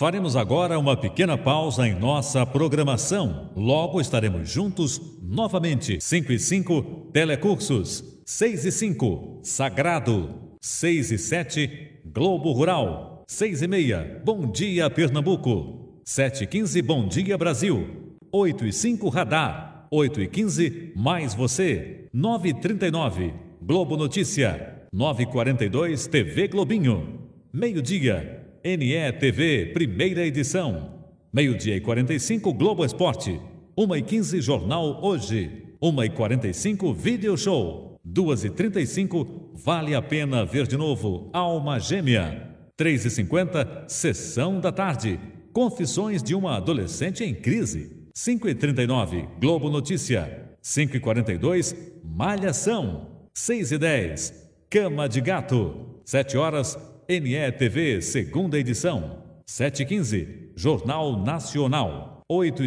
Faremos agora uma pequena pausa em nossa programação. Logo estaremos juntos novamente. 5 e 5, Telecursos. 6 e 5, Sagrado. 6 e 7, Globo Rural. 6 e meia, Bom Dia Pernambuco. 7 e 15, Bom Dia Brasil. 8 e 5, Radar. 8 e 15, Mais Você. 9 e 39, Globo Notícia. 9 e 42, TV Globinho. Meio-dia. Ne TV primeira edição. Meio-dia e 45, Globo Esporte. 1 e 15, Jornal Hoje. 1 e 45, Video Show. 2 e 35, Vale a Pena Ver de Novo, Alma Gêmea. 3 e 50, Sessão da Tarde. Confissões de uma adolescente em crise. 5 e 39, Globo Notícia. 5 e 42, Malhação. 6 e 10, Cama de Gato. 7 horas, NETV, segunda edição, 715, Jornal Nacional,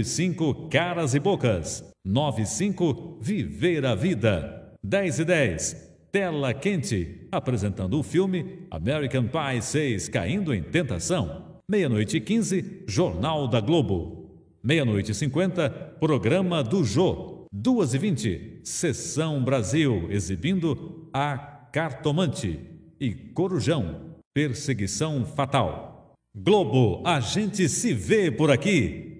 5, Caras e Bocas, 5, Viver a Vida, 10 e 10, Tela Quente, apresentando o filme American Pie 6, Caindo em Tentação, meia-noite e 15, Jornal da Globo, meia-noite e 50, Programa do Jô, 2 e 20, Sessão Brasil, exibindo A Cartomante e Corujão, Perseguição Fatal. Globo, a gente se vê por aqui.